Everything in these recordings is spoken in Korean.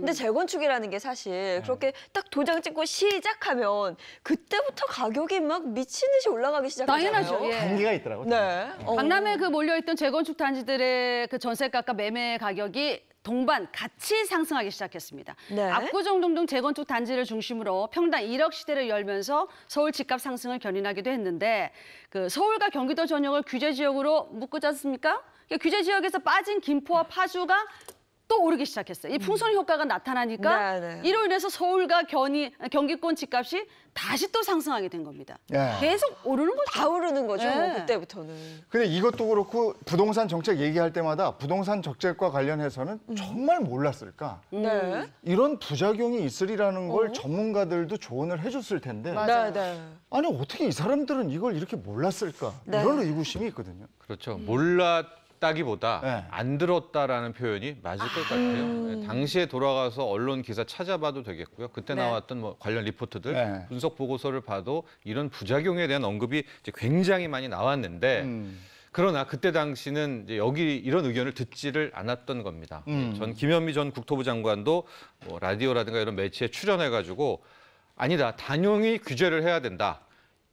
근데 재건축이라는 게 사실 네. 그렇게 딱 도장 찍고 시작하면 그때부터 가격이 막 미친 듯이 올라가기 시작하잖아요. 당연하죠. 예. 단계가 있더라고. 네. 어. 강남에 그 몰려있던 재건축 단지들의 그전세가과 매매 가격이 동반 같이 상승하기 시작했습니다. 네. 압구정 동등 재건축 단지를 중심으로 평당 1억 시대를 열면서 서울 집값 상승을 견인하기도 했는데 그 서울과 경기도 전역을 규제 지역으로 묶지 않습니까? 그러니까 규제 지역에서 빠진 김포와 파주가 또 오르기 시작했어요. 이 음. 풍선 효과가 나타나니까 네, 네. 이로 인해서 서울과 견이, 경기권 집값이 다시 또 상승하게 된 겁니다. 네. 계속 오르는 거죠. 다 오르는 거죠. 뭐 예. 그때부터는. 근데 이것도 그렇고 부동산 정책 얘기할 때마다 부동산 적재과 관련해서는 음. 정말 몰랐을까? 음. 네. 이런 부작용이 있으리라는 걸 어? 전문가들도 조언을 해줬을 텐데. 네, 네. 아니 어떻게 이 사람들은 이걸 이렇게 몰랐을까? 이런 의구심이 있거든요. 그렇죠. 음. 몰랐 들었다기보다 네. 안 들었다라는 표현이 맞을 것 아. 같아요. 네, 당시에 돌아가서 언론 기사 찾아봐도 되겠고요. 그때 네. 나왔던 뭐 관련 리포트들 네. 분석 보고서를 봐도 이런 부작용에 대한 언급이 이제 굉장히 많이 나왔는데 음. 그러나 그때 당시는 이제 여기 이런 의견을 듣지를 않았던 겁니다. 음. 예, 전 김현미 전 국토부 장관도 뭐 라디오라든가 이런 매체에 출연해가지고 아니다 단용이 규제를 해야 된다.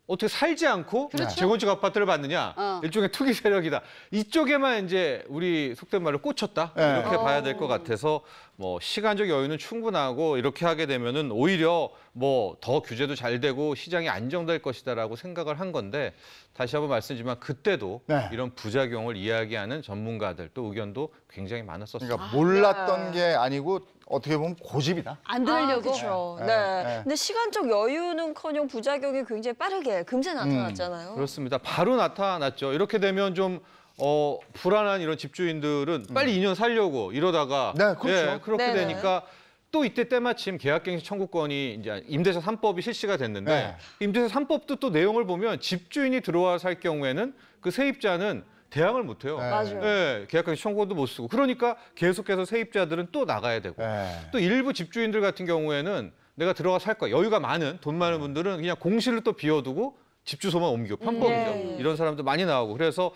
어떻게 살지 않고 그렇죠? 재건축 아파트를 받느냐 어. 일종의 투기 세력이다 이쪽에만 이제 우리 속된 말로 꽂혔다 네. 이렇게 어. 봐야 될 것 같아서 뭐 시간적 여유는 충분하고 이렇게 하게 되면은 오히려 뭐 더 규제도 잘 되고 시장이 안정될 것이다라고 생각을 한 건데 다시 한번 말씀드리지만 그때도 네. 이런 부작용을 이야기하는 전문가들 또 의견도 굉장히 많았었어요. 그러니까 몰랐던 아. 게 아니고 어떻게 보면 고집이다. 안 들으려고. 아, 그렇죠. 네. 네. 네. 근데 시간적 여유는커녕 부작용이 굉장히 빠르게 금세 음, 나타났잖아요. 음, 그렇습니다. 바로 나타났죠. 이렇게 되면 좀 어, 불안한 이런 집주인들은 음. 빨리 음. 인연 살려고 이러다가 네, 그렇죠. 예, 그렇게 네 되니까 또 이때 때마침 계약갱신 청구권이 이제 임대차 삼법이 실시가 됐는데 네. 임대차 삼법도또 내용을 보면 집주인이 들어와 살 경우에는 그 세입자는 대항을 못 해요. 네. 맞아요. 예, 계약하기 청구도 못 쓰고. 그러니까 계속해서 세입자들은 또 나가야 되고. 네. 또 일부 집주인들 같은 경우에는 내가 들어가 살 거야. 여유가 많은 돈 많은 네. 분들은 그냥 공실을 또 비워두고 집주소만 옮겨 편법이죠. 네. 이런 사람도 많이 나오고 그래서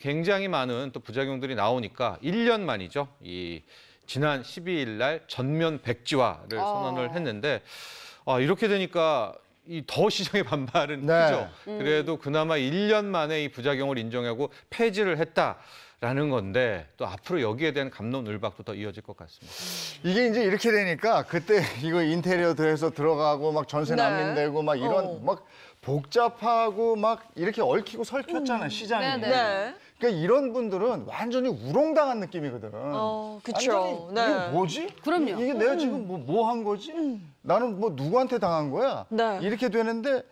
굉장히 많은 또 부작용들이 나오니까 1년 만이죠. 이 지난 12일 날 전면 백지화를 아. 선언을 했는데 아, 이렇게 되니까 이더 시장의 반발은 네. 크죠. 음. 그래도 그나마 1년 만에 이 부작용을 인정하고 폐지를 했다라는 건데 또 앞으로 여기에 대한 감론을박도 더 이어질 것 같습니다. 음. 이게 이제 이렇게 되니까 그때 이거 인테리어 돼서 들어가고 막 전세 네. 난민되고 막 이런 어. 막 복잡하고 막 이렇게 얽히고 설켰잖아요 음. 시장이. 네, 네. 그러니까 네. 이런 분들은 완전히 우롱당한 느낌이거든. 어, 그쵸. 완전 네. 이게 뭐지? 그럼요. 이게 내가 지금 뭐 뭐 한 거지? 나는 뭐 누구한테 당한 거야? 네. 이렇게 되는데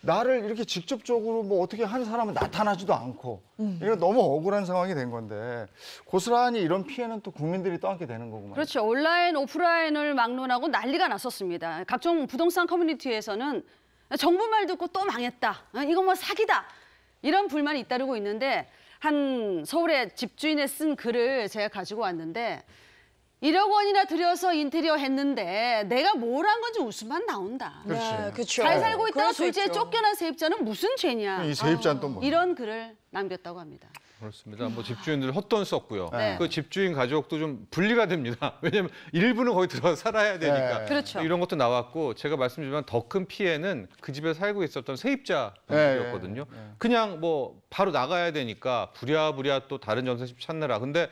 나를 이렇게 직접적으로 뭐 어떻게 한 사람은 나타나지도 않고 음. 이거 너무 억울한 상황이 된 건데 고스란히 이런 피해는 또 국민들이 떠안게 되는 거구만. 그렇죠. 온라인, 오프라인을 막론하고 난리가 났었습니다. 각종 부동산 커뮤니티에서는 정부 말 듣고 또 망했다. 어, 이건 뭐 사기다. 이런 불만이 잇따르고 있는데 한 서울의 집주인의 쓴 글을 제가 가지고 왔는데 1억 원이나 들여서 인테리어 했는데 내가 뭘 한 건지 웃음만 나온다. 네, 그렇죠. 잘 살고 있다가 둘째 쫓겨난 세입자는 무슨 죄냐. 이 세입자는 아. 또 뭐. 이런 글을 남겼다고 합니다. 그렇습니다. 뭐 집주인들 헛돈 썼고요. 네. 그 집주인 가족도 좀 분리가 됩니다. 왜냐하면 일부는 거기 들어가 살아야 되니까. 네. 그렇죠. 이런 것도 나왔고 제가 말씀드리면 더 큰 피해는 그 집에 살고 있었던 세입자였거든요. 네, 네, 네. 그냥 뭐 바로 나가야 되니까 부랴부랴 또 다른 전세집 찾느라. 근데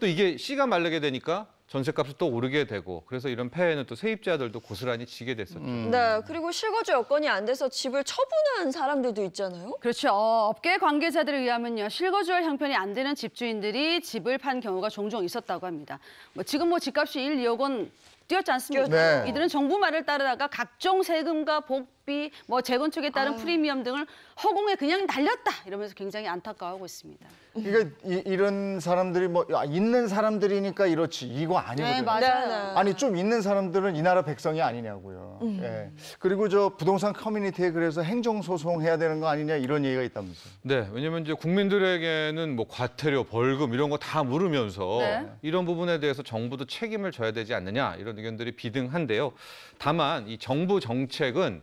또 이게 씨가 말르게 되니까 전셋값이 또 오르게 되고 그래서 이런 폐해는 또 세입자들도 고스란히 지게 됐었죠. 음. 네, 그리고 실거주 여건이 안 돼서 집을 처분한 사람들도 있잖아요. 그렇죠. 어, 업계 관계자들에 의하면요. 실거주할 형편이 안 되는 집주인들이 집을 판 경우가 종종 있었다고 합니다. 뭐 지금 뭐 집값이 1, 2억 원 뛰었지 않습니까? 네. 이들은 정부 말을 따르다가 각종 세금과 복비, 뭐 재건축에 따른 아유. 프리미엄 등을 허공에 그냥 날렸다 이러면서 굉장히 안타까워하고 있습니다. 이게 그러니까 이, 이, 런 사람들이 뭐 아, 있는 사람들이니까 이렇지 이거 아니거든요. 네, 맞아요. 네. 아니 좀 있는 사람들은 이 나라 백성이 아니냐고요. 음. 예. 그리고 저 부동산 커뮤니티에 그래서 행정 소송해야 되는 거 아니냐 이런 얘기가 있다면서요. 네, 왜냐면 이제 국민들에게는 뭐 과태료, 벌금 이런 거 다 물으면서 네. 이런 부분에 대해서 정부도 책임을 져야 되지 않느냐 이런 의견들이 비등한데요. 다만 이 정부 정책은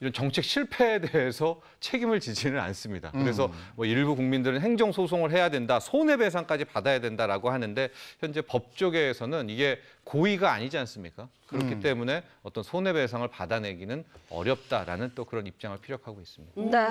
이런 정책 실패에 대해서 책임을 지지는 않습니다. 음. 그래서 뭐 일부 국민들은 행정 소송을 해야 된다, 손해배상까지 받아야 된다라고 하는데 현재 법조계에서는 이게 고의가 아니지 않습니까? 그렇기 음. 때문에 어떤 손해배상을 받아내기는 어렵다라는 또 그런 입장을 피력하고 있습니다. 네.